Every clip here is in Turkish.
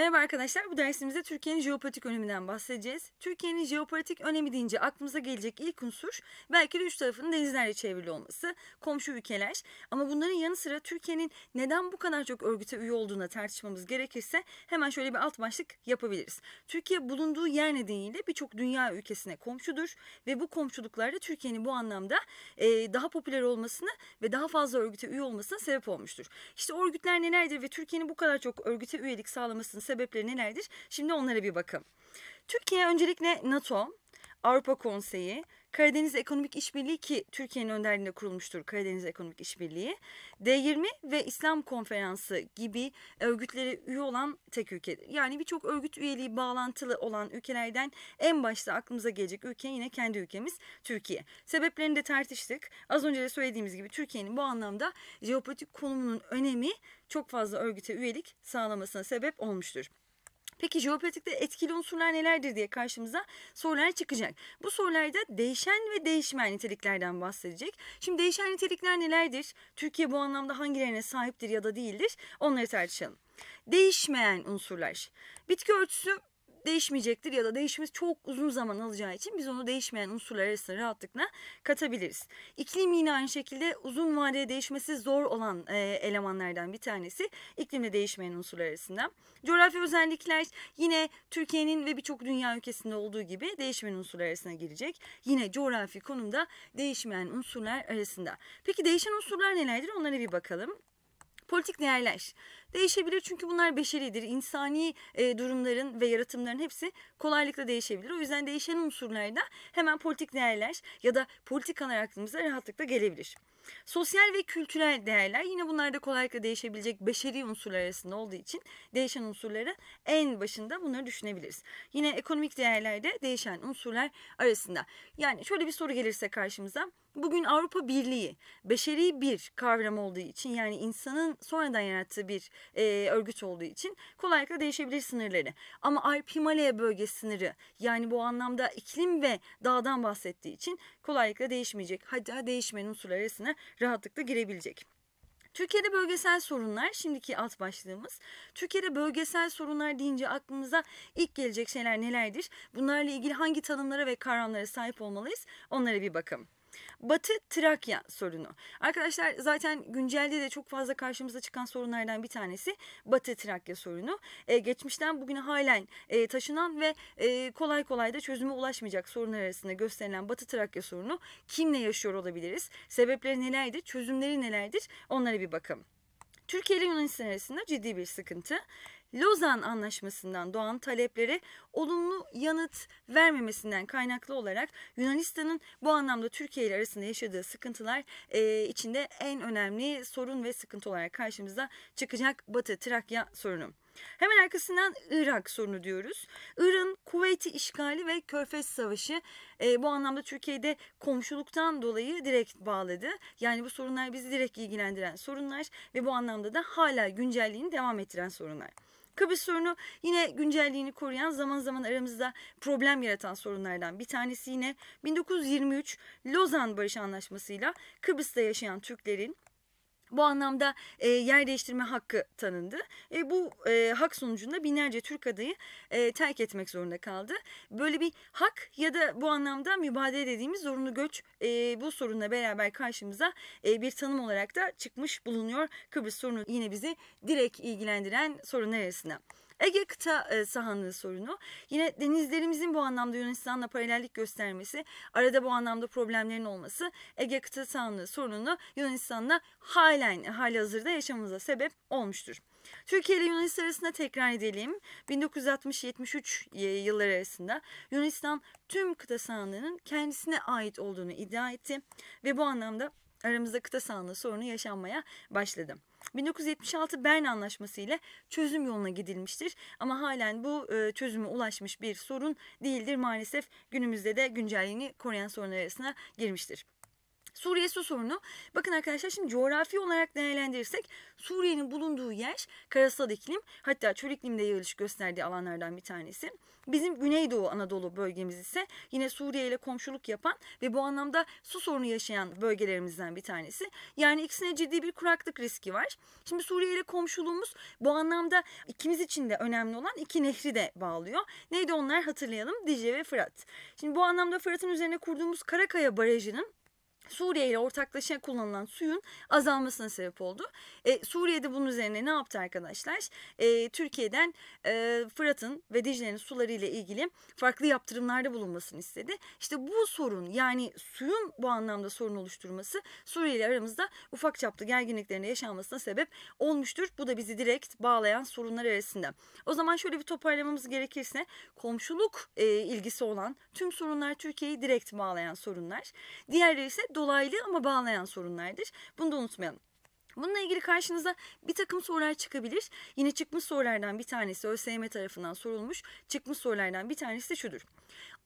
Merhaba arkadaşlar, bu dersimizde Türkiye'nin jeopolitik öneminden bahsedeceğiz. Türkiye'nin jeopolitik önemi deyince aklımıza gelecek ilk unsur belki de üç tarafının denizlerle çevrili olması, komşu ülkeler. Ama bunların yanı sıra Türkiye'nin neden bu kadar çok örgüte üye olduğuna tartışmamız gerekirse hemen şöyle bir alt başlık yapabiliriz. Türkiye bulunduğu yer nedeniyle birçok dünya ülkesine komşudur ve bu komşuluklar da Türkiye'nin bu anlamda e, daha popüler olmasına ve daha fazla örgüte üye olmasına sebep olmuştur. İşte örgütler nelerdir ve Türkiye'nin bu kadar çok örgüte üyelik sağlamasının sebepleri nelerdir? Şimdi onlara bir bakın. Türkiye öncelikle NATO, Avrupa Konseyi, Karadeniz Ekonomik İşbirliği ki Türkiye'nin önderliğinde kurulmuştur Karadeniz Ekonomik İşbirliği. D20 ve İslam Konferansı gibi örgütlere üye olan tek ülke. Yani birçok örgüt üyeliği bağlantılı olan ülkelerden en başta aklımıza gelecek ülke yine kendi ülkemiz Türkiye. Sebeplerini de tartıştık. Az önce de söylediğimiz gibi Türkiye'nin bu anlamda jeopolitik konumunun önemi çok fazla örgüte üyelik sağlamasına sebep olmuştur. Peki jeopolitikte etkili unsurlar nelerdir diye karşımıza sorular çıkacak. Bu sorularda değişen ve değişmeyen niteliklerden bahsedecek. Şimdi değişen nitelikler nelerdir? Türkiye bu anlamda hangilerine sahiptir ya da değildir? Onları tartışalım. Değişmeyen unsurlar. Bitki örtüsü değişmeyecektir ya da değişmesi çok uzun zaman alacağı için biz onu değişmeyen unsurlar arasında rahatlıkla katabiliriz. İklim yine aynı şekilde uzun vadede değişmesi zor olan e, elemanlardan bir tanesi iklimle değişmeyen unsurlar arasında. Coğrafi özellikler yine Türkiye'nin ve birçok dünya ülkesinde olduğu gibi değişmeyen unsurlar arasına girecek. Yine coğrafi konumda değişmeyen unsurlar arasında. Peki değişen unsurlar nelerdir onlara bir bakalım. Politik değerler. Değişebilir çünkü bunlar beşeridir. İnsani e, durumların ve yaratımların hepsi kolaylıkla değişebilir. O yüzden değişen unsurlarda hemen politik değerler ya da politikalar aklımıza rahatlıkla gelebilir. Sosyal ve kültürel değerler yine bunlar da kolaylıkla değişebilecek beşeri unsurlar arasında olduğu için değişen unsurları en başında bunları düşünebiliriz. Yine ekonomik değerlerde değişen unsurlar arasında. Yani şöyle bir soru gelirse karşımıza Bugün Avrupa Birliği beşeri bir kavram olduğu için yani insanın sonradan yarattığı bir e, örgüt olduğu için kolaylıkla değişebilir sınırları. Ama Alp Himalaya bölgesi sınırı yani bu anlamda iklim ve dağdan bahsettiği için kolaylıkla değişmeyecek. Hatta değişmeyen unsurlar arasına rahatlıkla girebilecek. Türkiye'de bölgesel sorunlar şimdiki alt başlığımız. Türkiye'de bölgesel sorunlar deyince aklımıza ilk gelecek şeyler nelerdir? Bunlarla ilgili hangi tanımlara ve kavramlara sahip olmalıyız? Onlara bir bakalım. Batı Trakya sorunu. Arkadaşlar zaten güncelde de çok fazla karşımıza çıkan sorunlardan bir tanesi Batı Trakya sorunu. E, geçmişten bugüne halen e, taşınan ve e, kolay kolay da çözüme ulaşmayacak sorunlar arasında gösterilen Batı Trakya sorunu kimle yaşıyor olabiliriz? Sebepleri nelerdir? Çözümleri nelerdir? Onlara bir bakalım. Türkiye ile Yunanistan arasında ciddi bir sıkıntı. Lozan Anlaşması'ndan doğan taleplere olumlu yanıt vermemesinden kaynaklı olarak Yunanistan'ın bu anlamda Türkiye ile arasında yaşadığı sıkıntılar e, içinde en önemli sorun ve sıkıntı olarak karşımıza çıkacak Batı Trakya sorunu. Hemen arkasından Irak sorunu diyoruz. Irak'ın Kuveyt'i işgali ve Körfez Savaşı e, bu anlamda Türkiye'de komşuluktan dolayı direkt bağladı. Yani bu sorunlar bizi direkt ilgilendiren sorunlar ve bu anlamda da hala güncelliğini devam ettiren sorunlar. Kıbrıs sorunu yine güncelliğini koruyan zaman zaman aramızda problem yaratan sorunlardan bir tanesi yine 1923 Lozan Barış Anlaşması'yla Kıbrıs'ta yaşayan Türklerin bu anlamda e, yer değiştirme hakkı tanındı. E, bu e, hak sonucunda binlerce Türk adayı e, terk etmek zorunda kaldı. Böyle bir hak ya da bu anlamda mübadele dediğimiz zorunlu göç e, bu sorunla beraber karşımıza e, bir tanım olarak da çıkmış bulunuyor. Kıbrıs sorunu yine bizi direkt ilgilendiren sorunlar arasında. Ege kıta e, sahanlığı sorunu. Yine denizlerimizin bu anlamda Yunanistan'la paralellik göstermesi, arada bu anlamda problemlerin olması Ege kıta sahanlığı sorununu Yunanistan'la halen hali hazırda yaşamamıza sebep olmuştur. Türkiye ile Yunanistan arasında tekrar edelim. 1960-73 e, yılları arasında Yunanistan tüm kıta sahanlığının kendisine ait olduğunu iddia etti ve bu anlamda aramızda kıta sahanlığı sorunu yaşanmaya başladı. 1976 Bern Anlaşması ile çözüm yoluna gidilmiştir. Ama halen bu e, çözüme ulaşmış bir sorun değildir. Maalesef günümüzde de güncelliğini koruyan sorunlar arasına girmiştir. Suriye su sorunu. Bakın arkadaşlar şimdi coğrafi olarak değerlendirirsek Suriye'nin bulunduğu yer karasal iklim hatta çöl iklimde yayılış gösterdiği alanlardan bir tanesi. Bizim Güneydoğu Anadolu bölgemiz ise yine Suriye ile komşuluk yapan ve bu anlamda su sorunu yaşayan bölgelerimizden bir tanesi. Yani ikisine ciddi bir kuraklık riski var. Şimdi Suriye ile komşuluğumuz bu anlamda ikimiz için de önemli olan iki nehri de bağlıyor. Neydi onlar hatırlayalım Dicle ve Fırat. Şimdi bu anlamda Fırat'ın üzerine kurduğumuz Karakaya Barajı'nın Suriye ile ortaklaşa kullanılan suyun azalmasına sebep oldu. E, Suriye'de bunun üzerine ne yaptı arkadaşlar? E, Türkiye'den e, Fırat'ın ve Dicle'nin suları ile ilgili farklı yaptırımlarda bulunmasını istedi. İşte bu sorun yani suyun bu anlamda sorun oluşturması Suriye ile aramızda ufak çaplı gerginliklerin yaşanmasına sebep olmuştur. Bu da bizi direkt bağlayan sorunlar arasında. O zaman şöyle bir toparlamamız gerekirse komşuluk e, ilgisi olan tüm sorunlar Türkiye'yi direkt bağlayan sorunlar. Diğerleri ise dolaylı ama bağlayan sorunlardır. Bunu da unutmayalım. Bununla ilgili karşınıza bir takım sorular çıkabilir. Yine çıkmış sorulardan bir tanesi ÖSYM tarafından sorulmuş. Çıkmış sorulardan bir tanesi de şudur.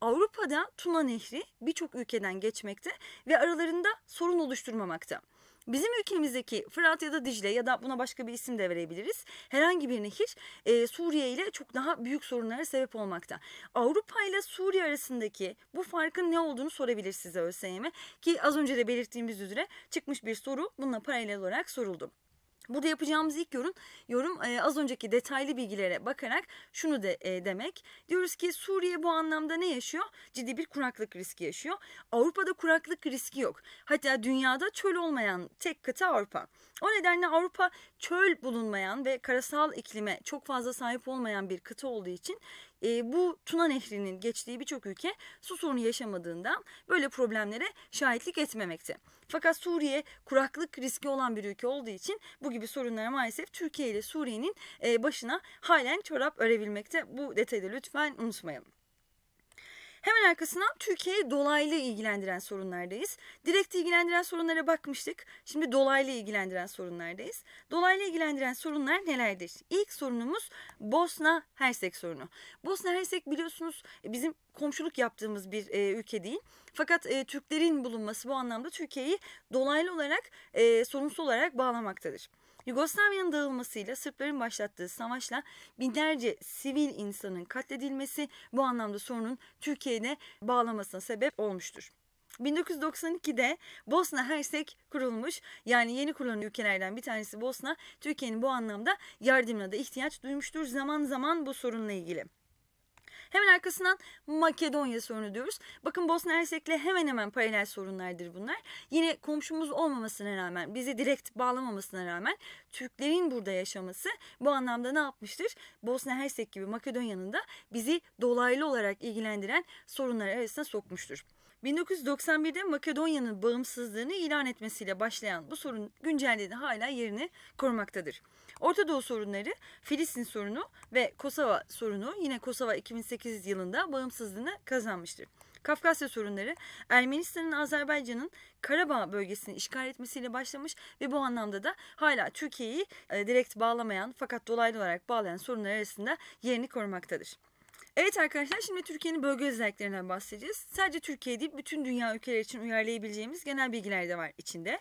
Avrupa'da Tuna Nehri birçok ülkeden geçmekte ve aralarında sorun oluşturmamakta. Bizim ülkemizdeki Fırat ya da Dicle ya da buna başka bir isim de verebiliriz. Herhangi bir nehir e, Suriye ile çok daha büyük sorunlara sebep olmakta. Avrupa ile Suriye arasındaki bu farkın ne olduğunu sorabilir size ÖSYM ki az önce de belirttiğimiz üzere çıkmış bir soru bununla paralel olarak soruldu. Bu da yapacağımız ilk yorum, yorum e, az önceki detaylı bilgilere bakarak şunu de e, demek. Diyoruz ki Suriye bu anlamda ne yaşıyor? Ciddi bir kuraklık riski yaşıyor. Avrupa'da kuraklık riski yok. Hatta dünyada çöl olmayan tek kıta Avrupa. O nedenle Avrupa çöl bulunmayan ve karasal iklime çok fazla sahip olmayan bir kıta olduğu için e, bu Tuna Nehri'nin geçtiği birçok ülke su sorunu yaşamadığından böyle problemlere şahitlik etmemekte. Fakat Suriye kuraklık riski olan bir ülke olduğu için bu gibi sorunlara maalesef Türkiye ile Suriye'nin e, başına halen çorap örebilmekte. Bu detayı da lütfen unutmayalım. Hemen arkasından Türkiye'yi dolaylı ilgilendiren sorunlardayız. Direkt ilgilendiren sorunlara bakmıştık. Şimdi dolaylı ilgilendiren sorunlardayız. Dolaylı ilgilendiren sorunlar nelerdir? İlk sorunumuz Bosna Hersek sorunu. Bosna Hersek biliyorsunuz e, bizim komşuluk yaptığımız bir e, ülke değil. Fakat e, Türklerin bulunması bu anlamda Türkiye'yi dolaylı olarak e, sorumsuz olarak bağlamaktadır. Yugoslavya'nın dağılmasıyla Sırpların başlattığı savaşla binlerce sivil insanın katledilmesi bu anlamda sorunun Türkiye'de bağlamasına sebep olmuştur. 1992'de Bosna Hersek kurulmuş. Yani yeni kurulan ülkelerden bir tanesi Bosna. Türkiye'nin bu anlamda yardımına da ihtiyaç duymuştur zaman zaman bu sorunla ilgili. Hemen arkasından Makedonya sorunu diyoruz. Bakın Bosna Hersek'le hemen hemen paralel sorunlardır bunlar. Yine komşumuz olmamasına rağmen, bizi direkt bağlamamasına rağmen Türklerin burada yaşaması bu anlamda ne yapmıştır? Bosna Hersek gibi Makedonya'nın da bizi dolaylı olarak ilgilendiren sorunlar arasına sokmuştur. 1991'de Makedonya'nın bağımsızlığını ilan etmesiyle başlayan bu sorun güncelliğinde hala yerini korumaktadır. Orta Doğu sorunları, Filistin sorunu ve Kosova sorunu yine Kosova 2008 yılında bağımsızlığını kazanmıştır. Kafkasya sorunları Ermenistan'ın Azerbaycan'ın Karabağ bölgesini işgal etmesiyle başlamış ve bu anlamda da hala Türkiye'yi e, direkt bağlamayan fakat dolaylı olarak bağlayan sorunlar arasında yerini korumaktadır. Evet arkadaşlar şimdi Türkiye'nin bölge özelliklerinden bahsedeceğiz. Sadece Türkiye değil bütün dünya ülkeleri için uyarlayabileceğimiz genel bilgiler de var içinde.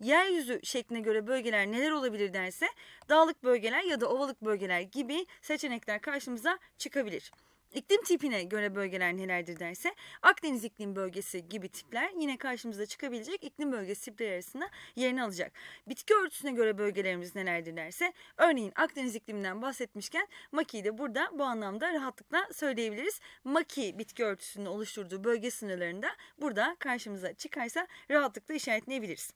Yeryüzü şekline göre bölgeler neler olabilir derse dağlık bölgeler ya da ovalık bölgeler gibi seçenekler karşımıza çıkabilir. İklim tipine göre bölgeler nelerdir derse Akdeniz iklim bölgesi gibi tipler yine karşımıza çıkabilecek iklim bölgesi tipleri arasında yerini alacak. Bitki örtüsüne göre bölgelerimiz nelerdir derse örneğin Akdeniz ikliminden bahsetmişken Maki'yi de burada bu anlamda rahatlıkla söyleyebiliriz. Maki bitki örtüsünün oluşturduğu bölge sınırlarında burada karşımıza çıkarsa rahatlıkla işaretleyebiliriz.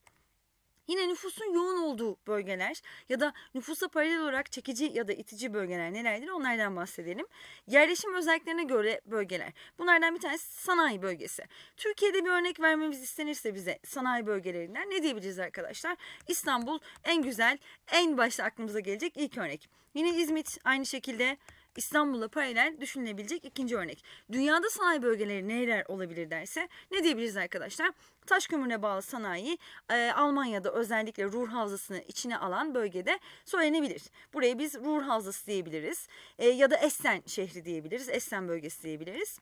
Yine nüfusun yoğun olduğu bölgeler ya da nüfusa paralel olarak çekici ya da itici bölgeler nelerdir onlardan bahsedelim. Yerleşim özelliklerine göre bölgeler. Bunlardan bir tanesi sanayi bölgesi. Türkiye'de bir örnek vermemiz istenirse bize sanayi bölgelerinden ne diyebiliriz arkadaşlar? İstanbul en güzel, en başta aklımıza gelecek ilk örnek. Yine İzmit aynı şekilde İstanbul'a paralel düşünülebilecek ikinci örnek. Dünyada sanayi bölgeleri neler olabilir derse ne diyebiliriz arkadaşlar? Taş kömürüne bağlı sanayi e, Almanya'da özellikle Ruhr Havzası'nı içine alan bölgede söylenebilir. Burayı biz Ruhr Havzası diyebiliriz e, ya da Essen şehri diyebiliriz, Essen bölgesi diyebiliriz.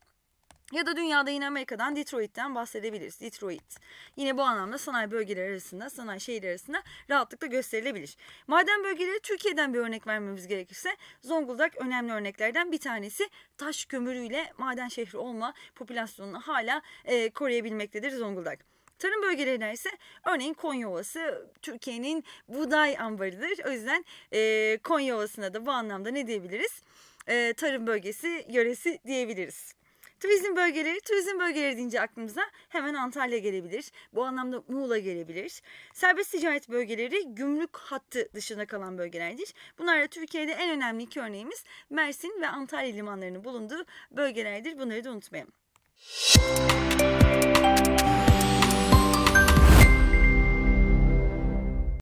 Ya da dünyada yine Amerika'dan Detroit'ten bahsedebiliriz. Detroit yine bu anlamda sanayi bölgeleri arasında, sanayi şehirler arasında rahatlıkla gösterilebilir. Maden bölgeleri Türkiye'den bir örnek vermemiz gerekirse Zonguldak önemli örneklerden bir tanesi. Taş kömürüyle maden şehri olma popülasyonunu hala e, koruyabilmektedir Zonguldak. Tarım bölgelerine ise örneğin Konya Ovası Türkiye'nin buğday ambarıdır. O yüzden e, Konya Ovası'na da bu anlamda ne diyebiliriz? E, tarım bölgesi yöresi diyebiliriz. Turizm bölgeleri, turizm bölgeleri deyince aklımıza hemen Antalya gelebilir. Bu anlamda Muğla gelebilir. Serbest ticaret bölgeleri gümrük hattı dışında kalan bölgelerdir. Bunlar da Türkiye'de en önemli iki örneğimiz Mersin ve Antalya limanlarının bulunduğu bölgelerdir. Bunları da unutmayalım. Müzik